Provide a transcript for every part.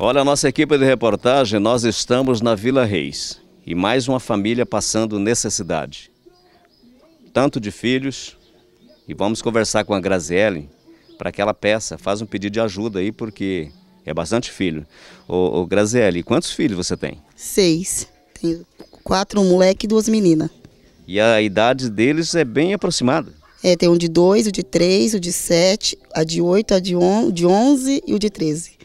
Olha, a nossa equipe de reportagem, nós estamos na Vila Reis e mais uma família passando necessidade. Tanto de filhos, e vamos conversar com a Graziele para que ela peça, faz um pedido de ajuda aí, porque é bastante filho. Ô, ô Graziele, quantos filhos você tem? Seis. Tenho quatro, um moleque e duas meninas. E a idade deles é bem aproximada? É, tem um de dois, o um de três, o um de sete, a de oito, a de, on, de onze e o de treze.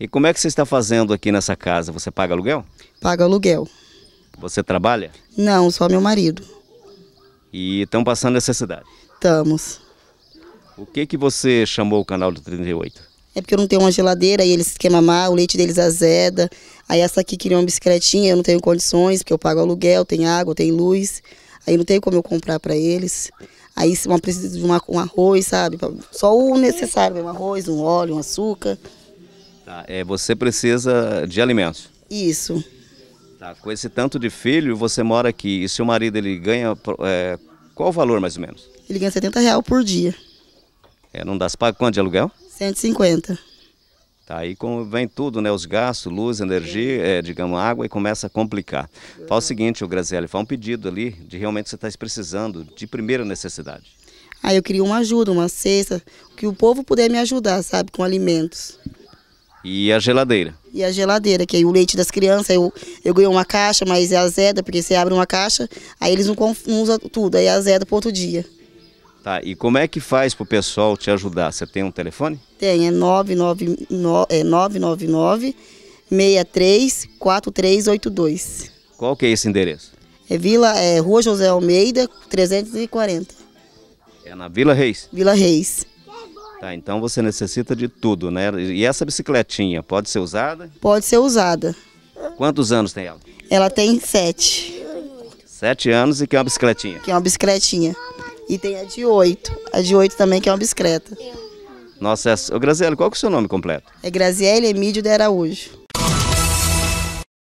E como é que você está fazendo aqui nessa casa? Você paga aluguel? Paga aluguel. Você trabalha? Não, só meu marido. E estão passando necessidade? Estamos. O que que você chamou o canal do 38? É porque eu não tenho uma geladeira e eles querem mamar, o leite deles azeda. Aí essa aqui queria uma bicicletinha, eu não tenho condições, porque eu pago aluguel, tem água, tem luz. Aí não tem como eu comprar para eles. Aí uma precisa de uma, um arroz, sabe? Só o necessário mesmo, arroz, um óleo, um açúcar. Tá, é, você precisa de alimentos. Isso. Tá, com esse tanto de filho, você mora aqui. E seu marido, ele ganha é, qual o valor mais ou menos? Ele ganha 70 reais por dia. É, não dá, se paga quanto de aluguel? 150. Tá, aí vem tudo, né? Os gastos, luz, energia, é, digamos, água, e começa a complicar. Fala o seguinte, o Grazielli, faz um pedido ali de realmente você está precisando de primeira necessidade. Ah, eu queria uma ajuda, uma cesta, que o povo puder me ajudar, sabe, com alimentos. E a geladeira. E a geladeira, que aí o leite das crianças, eu, eu ganho uma caixa, mas é azeda, porque você abre uma caixa, aí eles não, confundem tudo, aí é azeda para outro dia. Tá, e como é que faz para o pessoal te ajudar? Você tem um telefone? Tem, é 999, é 999 634382. Qual que é esse endereço? É Vila, é Rua José Almeida, 340. É na Vila Reis? Vila Reis. Tá, então você necessita de tudo, né? E essa bicicletinha pode ser usada? Pode ser usada. Quantos anos tem ela? Ela tem sete. Sete anos e que é uma bicicletinha? Que é uma bicicletinha. E tem a de oito. A de oito também que é uma bicicleta. Nossa, é... Graziele, qual que é o seu nome completo? É Graziele Emílio de Araújo.